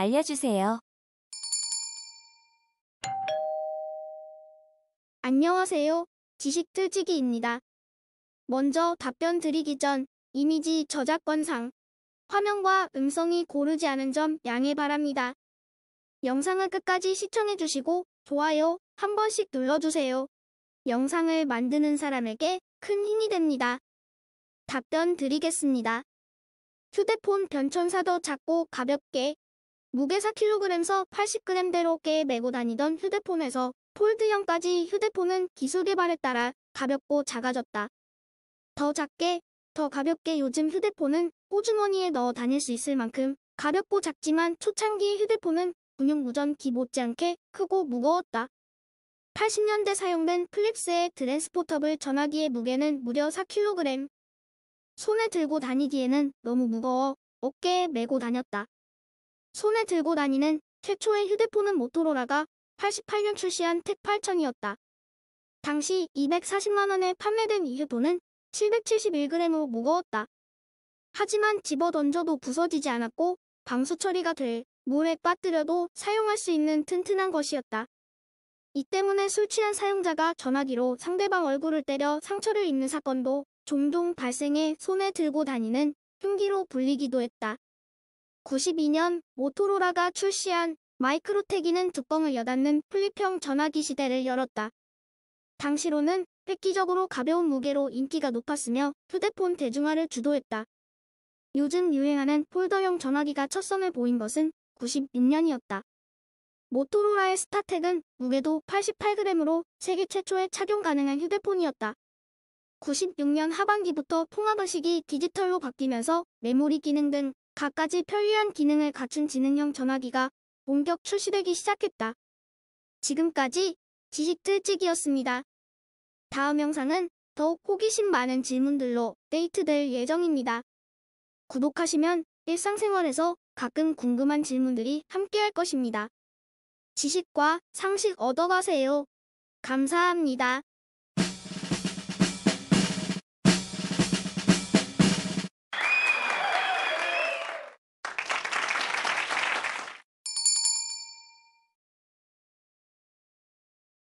알려주세요. 안녕하세요. 지식틀치기입니다. 먼저 답변 드리기 전 이미지 저작권상 화면과 음성이 고르지 않은 점 양해 바랍니다. 영상을 끝까지 시청해주시고 좋아요 한 번씩 눌러주세요. 영상을 만드는 사람에게 큰 힘이 됩니다. 답변 드리겠습니다. 휴대폰 변천사도 작고 가볍게 무게 4kg에서 80g대로 꽤 메고 다니던 휴대폰에서 폴드형까지 휴대폰은 기술 개발에 따라 가볍고 작아졌다. 더 작게, 더 가볍게 요즘 휴대폰은 호주머니에 넣어 다닐 수 있을 만큼 가볍고 작지만 초창기 휴대폰은 군용무전기 못지않게 크고 무거웠다. 80년대 사용된 플립스의 드랜스포터블 전화기의 무게는 무려 4kg. 손에 들고 다니기에는 너무 무거워 어깨에 메고 다녔다. 손에 들고 다니는 최초의 휴대폰은 모토로라가 88년 출시한 택 8000이었다. 당시 240만원에 판매된 이 휴대폰은 771g으로 무거웠다. 하지만 집어던져도 부서지지 않았고 방수 처리가 될 물에 빠뜨려도 사용할 수 있는 튼튼한 것이었다. 이 때문에 술 취한 사용자가 전화기로 상대방 얼굴을 때려 상처를 입는 사건도 종종 발생해 손에 들고 다니는 흉기로 불리기도 했다. 9 2년 모토로라가 출시한 마이크로테기는 뚜껑을 여닫는 플립형 전화기 시대를 열었다. 당시로는 획기적으로 가벼운 무게로 인기가 높았으며 휴대폰 대중화를 주도했다. 요즘 유행하는 폴더형 전화기가 첫선을 보인 것은 96년이었다. 모토로라의 스타텍은 무게도 88g으로 세계 최초의 착용 가능한 휴대폰이었다. 96년 하반기부터 통합의식이 디지털로 바뀌면서 메모리 기능 등 갖가지 편리한 기능을 갖춘 지능형 전화기가 본격 출시되기 시작했다. 지금까지 지식 뜰찍이었습니다 다음 영상은 더욱 호기심 많은 질문들로 데이트될 예정입니다. 구독하시면 일상생활에서 가끔 궁금한 질문들이 함께할 것입니다. 지식과 상식 얻어가세요. 감사합니다.